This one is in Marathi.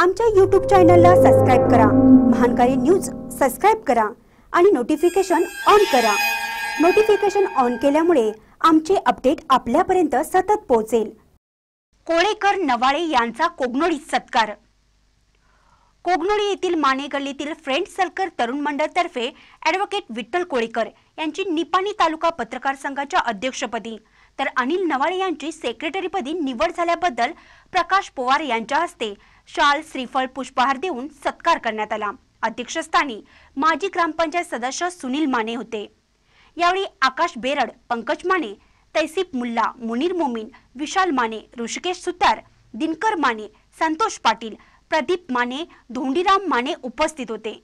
आमच्या यूट्यूब चॅनलला सबस्क्राईब करा महानकारी न्यूज सबस्क्राईब करा आणि नोटिफिकेशन ऑन करा नोटिफिकेशन ऑन केल्यामुळे आमचे अपडेट आपल्यापर्यंत सतत पोहोचेल कोळेकर नवाळे यांचा कोगनोळी सत्कार कोगनोळी येथील माने गल्लीतील फ्रेंड सर्कल तरुण मंडळतर्फे ॲडव्होकेट विठ्ठल कोळेकर यांची निपाणी तालुका पत्रकार संघाच्या अध्यक्षपदी तर अनिल नवाळे यांची सेक्रेटरीपदी निवड झाल्याबद्दल प्रकाश पोवार यांच्या हस्ते शाल श्रीफळ पुष्पहार देऊन सत्कार करण्यात आला अध्यक्षस्थानी माजी ग्रामपंचायत सदस्य सुनील माने होते यावेळी आकाश बेरड पंकज माने तैसिफ मुल्ला मुनीर मोमीन विशाल माने ऋषिकेश सुतार दिनकर माने संतोष पाटील प्रदीप माने धोंडीराम माने उपस्थित होते